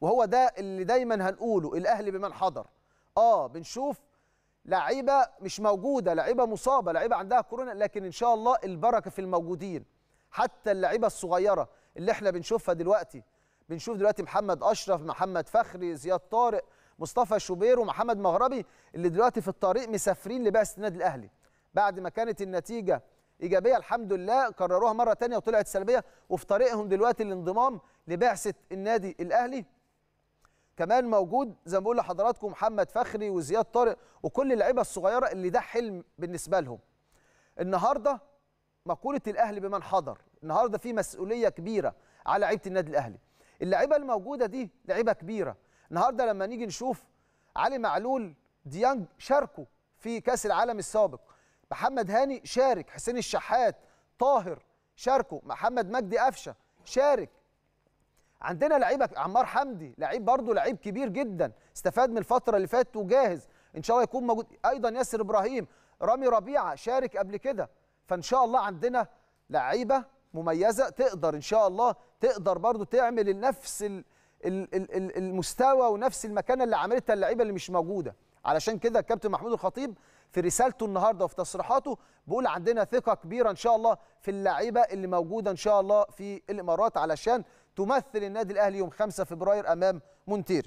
وهو ده اللي دايما هنقوله الاهلي بمن حضر اه بنشوف لعيبه مش موجوده لعيبه مصابه لعيبه عندها كورونا لكن ان شاء الله البركه في الموجودين حتى اللعيبه الصغيره اللي احنا بنشوفها دلوقتي بنشوف دلوقتي محمد اشرف محمد فخري زياد طارق مصطفى شوبير ومحمد مغربي اللي دلوقتي في الطريق مسافرين لبعثه النادي الاهلي بعد ما كانت النتيجه ايجابيه الحمد لله كرروها مره ثانيه وطلعت سلبيه وفي طريقهم دلوقتي الانضمام لبعثه النادي الاهلي كمان موجود زي ما بقول لحضراتكم محمد فخري وزياد طارق وكل اللعيبه الصغيره اللي ده حلم بالنسبه لهم النهارده مقوله الاهلي بمن حضر النهارده في مسؤوليه كبيره على لعيبه النادي الاهلي اللعيبه الموجوده دي لعيبه كبيره النهارده لما نيجي نشوف علي معلول ديانج شاركوا في كاس العالم السابق محمد هاني شارك حسين الشحات طاهر شاركوا محمد مجدي قفشه شارك عندنا لعيبه عمار حمدي لعيب برضه لعيب كبير جدا استفاد من الفتره اللي فاتت وجاهز ان شاء الله يكون موجود ايضا ياسر ابراهيم رامي ربيعه شارك قبل كده فان شاء الله عندنا لعيبه مميزه تقدر ان شاء الله تقدر برضه تعمل نفس المستوى ونفس المكانه اللي عملتها اللعيبه اللي مش موجوده علشان كده الكابتن محمود الخطيب في رسالته النهارده وفي تصريحاته بيقول عندنا ثقه كبيره ان شاء الله في اللعيبه اللي موجوده ان شاء الله في الامارات علشان تمثل النادي الاهلي يوم 5 فبراير امام مونتيري